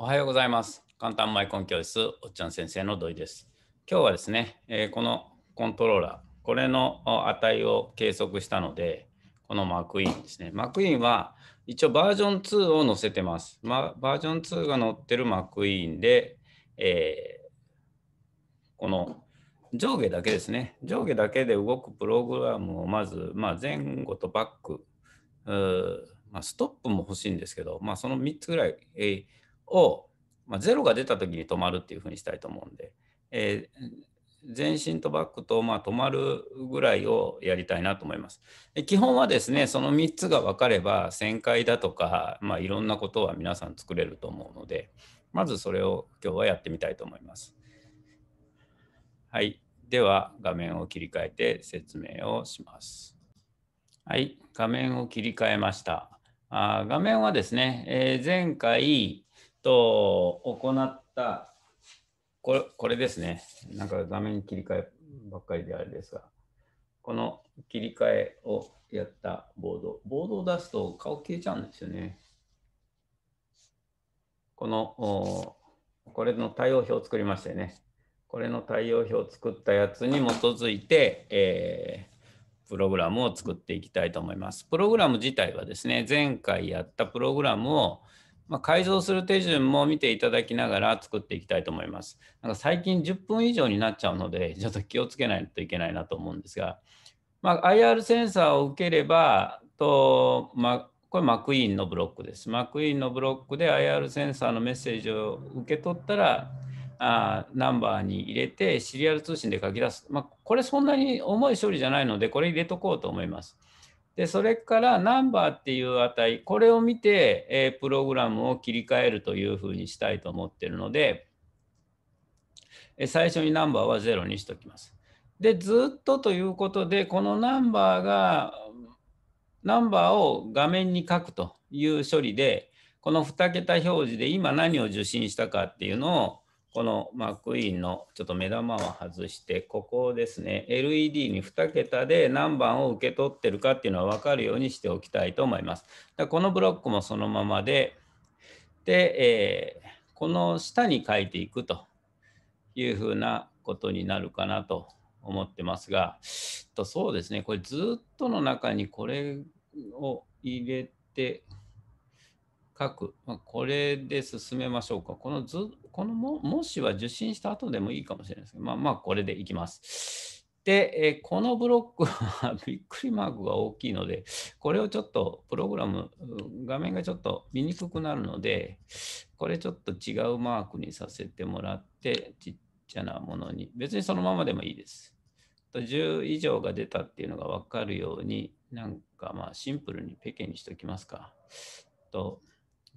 おはようございます。簡単マイコン教室、おっちゃん先生の土井です。今日はですね、えこのコントローラー、これの値を計測したので、このマークインですね。マックインは一応バージョン2を載せてます。まあ、バージョン2が載ってるマックインで、えー、この上下だけですね。上下だけで動くプログラムをまず、まあ、前後とバック、まあ、ストップも欲しいんですけど、まあ、その3つぐらい、えーを、まあ、0が出た時に止まるっていうふうにしたいと思うんで、えー、前進とバックと、まあ、止まるぐらいをやりたいなと思います。で基本はですねその3つが分かれば旋回だとか、まあ、いろんなことは皆さん作れると思うのでまずそれを今日はやってみたいと思います。はい。では画面を切り替えて説明をします。はい。画面を切り替えました。あ画面はですね、えー、前回、と行ったこれこれですね。なんか画面切り替えばっかりであれですが、この切り替えをやったボード。ボードを出すと顔消えちゃうんですよね。この、これの対応表を作りましてね。これの対応表を作ったやつに基づいて、えー、プログラムを作っていきたいと思います。プログラム自体はですね、前回やったプログラムを、まあ、改造する手順も見ていただきながら作っていきたいと思います。なんか最近10分以上になっちゃうので、ちょっと気をつけないといけないなと思うんですが、まあ、IR センサーを受ければ、とまあ、これマクイーンのブロックです。マクイーンのブロックで IR センサーのメッセージを受け取ったら、あナンバーに入れてシリアル通信で書き出す。まあ、これそんなに重い処理じゃないので、これ入れとこうと思います。でそれからナンバーっていう値これを見て、えー、プログラムを切り替えるというふうにしたいと思ってるので、えー、最初にナンバーは0にしておきます。でずっとということでこのナンバーがナンバーを画面に書くという処理でこの2桁表示で今何を受信したかっていうのをこのマ a クインのちょっと目玉は外して、ここをですね、LED に2桁で何番を受け取ってるかっていうのは分かるようにしておきたいと思います。だこのブロックもそのままで、で、えー、この下に書いていくというふうなことになるかなと思ってますが、とそうですね、これずっとの中にこれを入れて、書く。これで進めましょうか。このずこのももしは受信した後でもいいかもしれないですけど、まあまあこれでいきます。で、えこのブロックはびっくりマークが大きいので、これをちょっとプログラム、画面がちょっと見にくくなるので、これちょっと違うマークにさせてもらって、ちっちゃなものに、別にそのままでもいいです。10以上が出たっていうのが分かるように、なんかまあシンプルにペケにしておきますか。と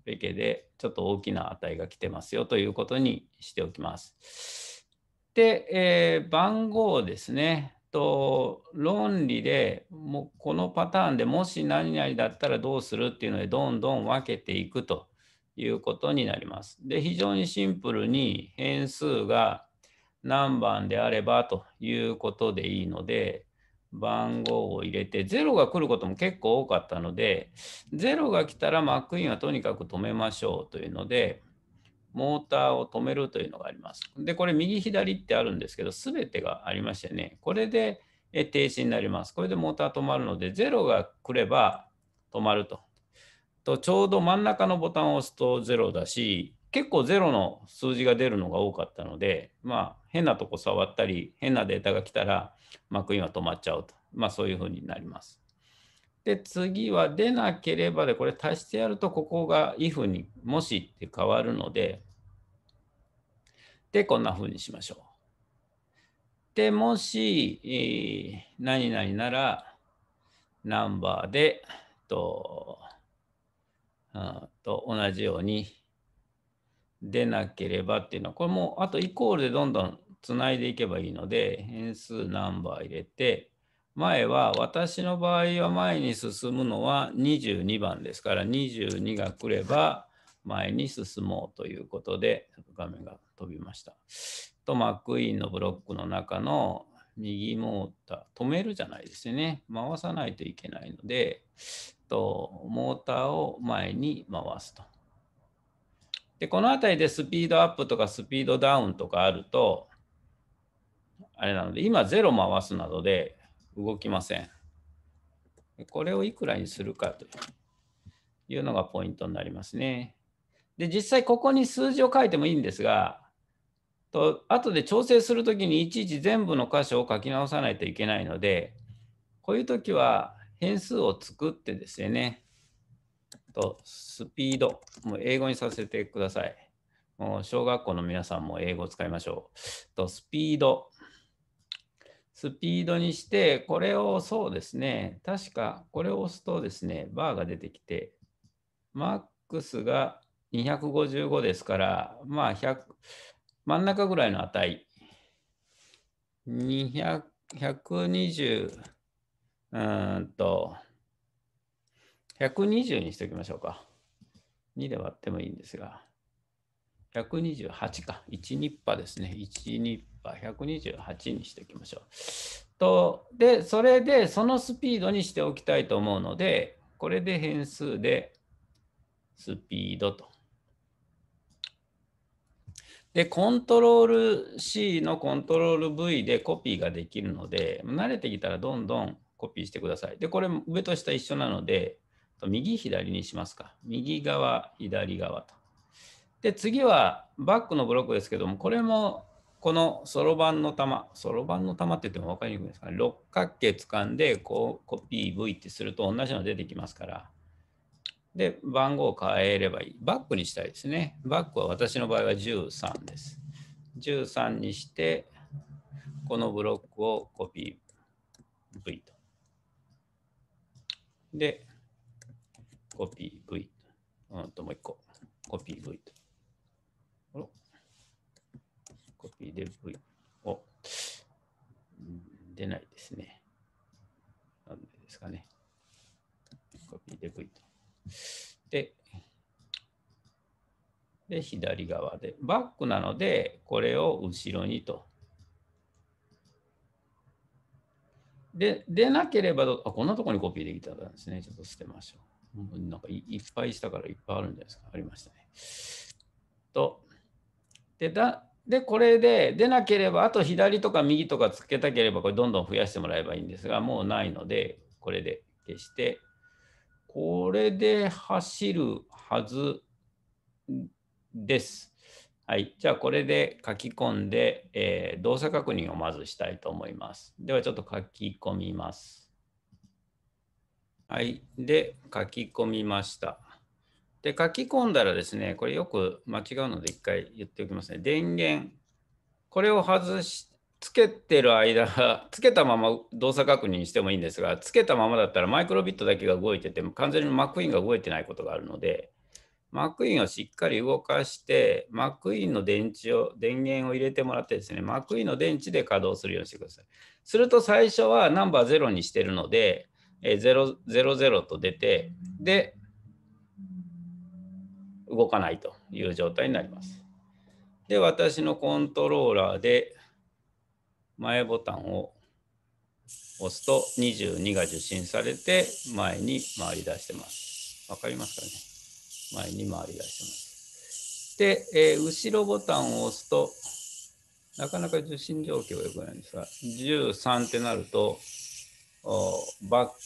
ペケでちょっと大きな値が来てますよということにしておきます。で、えー、番号ですね。と論理でもうこのパターンでもし何々だったらどうするっていうのでどんどん分けていくということになります。で非常にシンプルに変数が何番であればということでいいので番号を入れて、0が来ることも結構多かったので、0が来たらマックインはとにかく止めましょうというので、モーターを止めるというのがあります。で、これ右左ってあるんですけど、すべてがありましてね、これで停止になります。これでモーター止まるので、0が来れば止まると。と、ちょうど真ん中のボタンを押すと0だし、結構ゼロの数字が出るのが多かったので、まあ、変なとこ触ったり、変なデータが来たら、幕ンは止まっちゃうと。まあ、そういうふうになります。で、次は出なければで、これ足してやると、ここが if にもしって変わるので、で、こんなふうにしましょう。で、もし、えー、何々なら、ナンバーで、と、と同じように、出なければっていうのは、これもあとイコールでどんどんつないでいけばいいので、変数ナンバー入れて、前は私の場合は前に進むのは22番ですから22が来れば前に進もうということで画面が飛びました。とマックイーンのブロックの中の右モーター止めるじゃないですよね回さないといけないのでとモーターを前に回すとで、この辺りでスピードアップとかスピードダウンとかあると、あれなので、今0回すなどで動きません。これをいくらにするかというのがポイントになりますね。で、実際ここに数字を書いてもいいんですが、と後で調整するときにいちいち全部の箇所を書き直さないといけないので、こういうときは変数を作ってですね、と、スピード、もう英語にさせてください。もう小学校の皆さんも英語を使いましょう。と、スピード。スピードにして、これをそうですね、確かこれを押すとですね、バーが出てきて、マックスが255ですから、まあ100、真ん中ぐらいの値、200、120、うんと、120にしておきましょうか。2で割ってもいいんですが、128か。1ニッパですね。1ニッパ128にしておきましょう。と、で、それでそのスピードにしておきたいと思うので、これで変数でスピードと。で、コントロール C のコントロール V でコピーができるので、慣れてきたらどんどんコピーしてください。で、これ上と下一緒なので、と右左にしますか。右側、左側と。で、次はバックのブロックですけども、これもこのそろばんの玉、そろばんの玉って言っても分かりにくいですかね。六角形掴んで、こう、コピー V ってすると同じの出てきますから。で、番号を変えればいい。バックにしたいですね。バックは私の場合は13です。13にして、このブロックをコピー V と。で、コピー V。うんと、もう一個。コピー V と。コピーで V。お、出ないですね。なんでですかね。コピーで V と。で、で、左側で。バックなので、これを後ろにと。で、出なければこんなところにコピーできたんですね。ちょっと捨てましょう。なんかいっぱいしたからいっぱいあるんじゃないですか。ありましたね。と。で、だで、これで出なければ、あと左とか右とかつけたければ、これどんどん増やしてもらえばいいんですが、もうないので、これで消して、これで走るはずです。はい。じゃあ、これで書き込んで、えー、動作確認をまずしたいと思います。では、ちょっと書き込みます。はい。で、書き込みました。で、書き込んだらですね、これよく間違うので一回言っておきますね。電源。これを外し、つけてる間、つけたまま動作確認してもいいんですが、つけたままだったらマイクロビットだけが動いてて、完全にマックインが動いてないことがあるので、マックインをしっかり動かして、マックインの電池を、電源を入れてもらってですね、m a c インの電池で稼働するようにしてください。すると最初はナンバー0にしてるので、え000と出て、で、動かないという状態になります。で、私のコントローラーで前ボタンを押すと22が受信されて前に回り出してます。わかりますかね前に回り出してます。で、えー、後ろボタンを押すとなかなか受信状況が良くないんですが、13ってなると、バック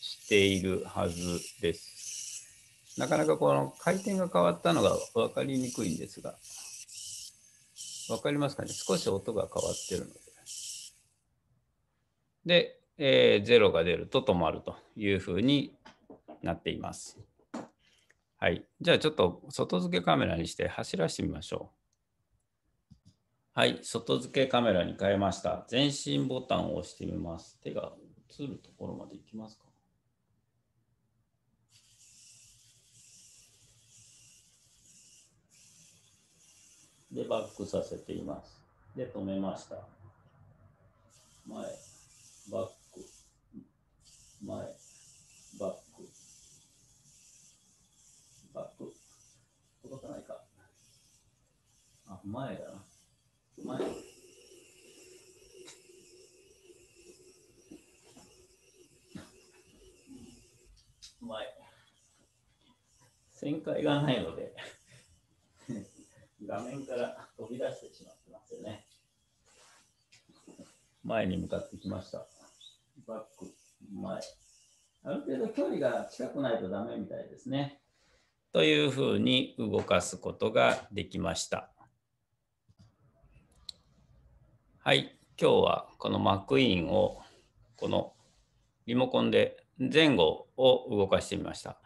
しているはずです。なかなかこの回転が変わったのが分かりにくいんですが、分かりますかね少し音が変わってるので。で、えー、0が出ると止まるというふうになっています。はい。じゃあちょっと外付けカメラにして走らせてみましょう。はい。外付けカメラに変えました。全身ボタンを押してみます。手が映るところまで行きますかで、バックさせています。で、止めました。前、バック、前、バック、バック、届かないか。あ、前だな。前。前旋回がないので画面から飛び出してしまってますよね。前に向かってきました。バック、前。ある程度距離が近くないとダメみたいですね。というふうに動かすことができました。はい、今日はこのマックインをこのリモコンで前後を動かしてみました。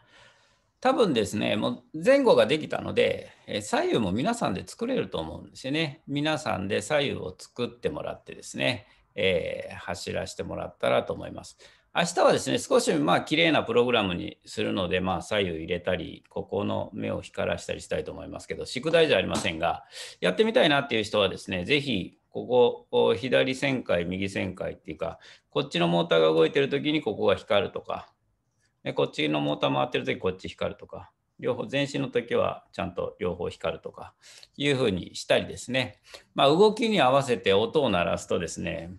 多分ですね、もう前後ができたので、左右も皆さんで作れると思うんですよね。皆さんで左右を作ってもらってですね、えー、走らせてもらったらと思います。明日はですね、少しまあ綺麗なプログラムにするので、まあ左右入れたり、ここの目を光らしたりしたいと思いますけど、宿題じゃありませんが、やってみたいなっていう人はですね、是非ここ左旋回右旋回っていうかこっちのモーターが動いてる時にここが光るとかでこっちのモーター回ってる時こっち光るとか両方全身の時はちゃんと両方光るとかいうふうにしたりですね、まあ、動きに合わせて音を鳴らすとですね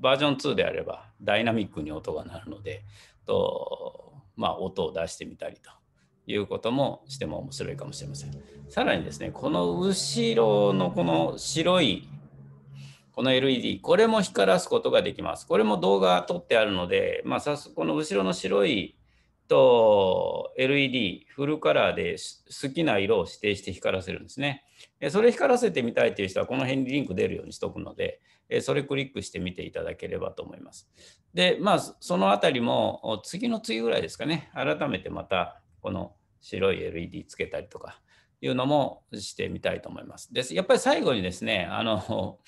バージョン2であればダイナミックに音が鳴るのでと、まあ、音を出してみたりということもしても面白いかもしれませんさらにですねこの後ろのこの白いこの LED、これも光らすことができます。これも動画撮ってあるので、まあ、早速この後ろの白いと LED、フルカラーで好きな色を指定して光らせるんですね。それ光らせてみたいという人はこの辺にリンク出るようにしとくので、それクリックしてみていただければと思います。で、まあ、そのあたりも次の次ぐらいですかね、改めてまたこの白い LED つけたりとかいうのもしてみたいと思います。です。やっぱり最後にですね、あの、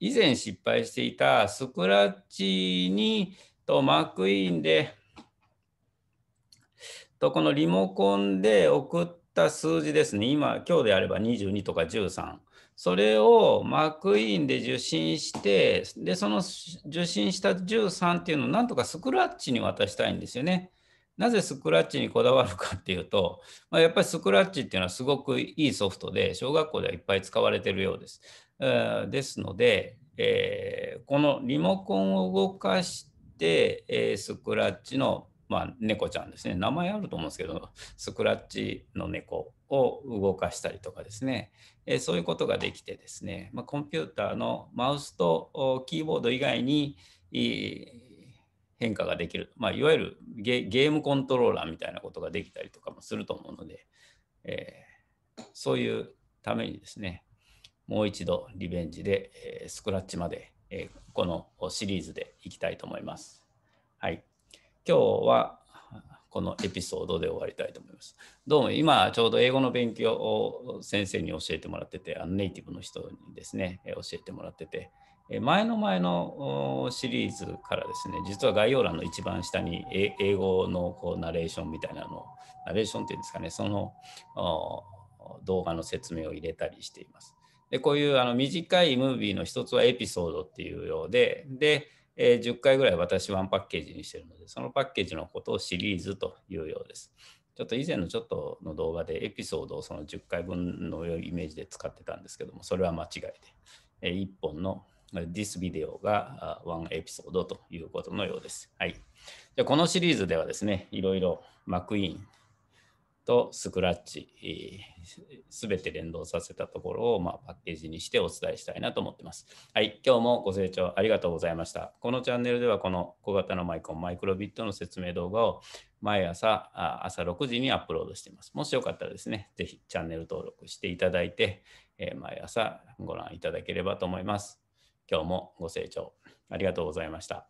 以前失敗していたスクラッチにとマークインでとこのリモコンで送った数字ですね今今日であれば22とか13それをマークインで受信してでその受信した13っていうのをなんとかスクラッチに渡したいんですよね。なぜスクラッチにこだわるかっていうと、まあ、やっぱりスクラッチっていうのはすごくいいソフトで、小学校ではいっぱい使われてるようです。ですので、えー、このリモコンを動かして、えー、スクラッチの、まあ、猫ちゃんですね名前あると思うんですけどスクラッチの猫を動かしたりとかですね、えー、そういうことができてですね、まあ、コンピューターのマウスとキーボード以外に変化ができる、まあ、いわゆるゲームコントローラーみたいなことができたりとかもすると思うので、えそういうためにですねもう一度リベンジで、えー、スクラッチまで、えー、このシリーズでいきたいと思います。はい。今日はこのエピソードで終わりたいと思います。どうも今ちょうど英語の勉強を先生に教えてもらってて、あのネイティブの人にですね、教えてもらってて、前の前のシリーズからですね、実は概要欄の一番下に英語のこうナレーションみたいなのナレーションっていうんですかね、その動画の説明を入れたりしています。でこういうあの短いムービーの一つはエピソードっていうようでで、えー、10回ぐらい私ワンパッケージにしてるのでそのパッケージのことをシリーズというようです。ちょっと以前のちょっとの動画でエピソードをその10回分のイメージで使ってたんですけどもそれは間違いで、えー、1本の This video が1エピソードということのようです。はい。じゃこのシリーズではですね、いろいろマクイーン、とスクラッチ、すべて連動させたところを、まあ、パッケージにしてお伝えしたいなと思ってます。はい、今日もご清聴ありがとうございました。このチャンネルでは、この小型のマイコン、マイクロビットの説明動画を毎朝、朝6時にアップロードしています。もしよかったらですね、ぜひチャンネル登録していただいて、えー、毎朝ご覧いただければと思います。今日もご清聴ありがとうございました。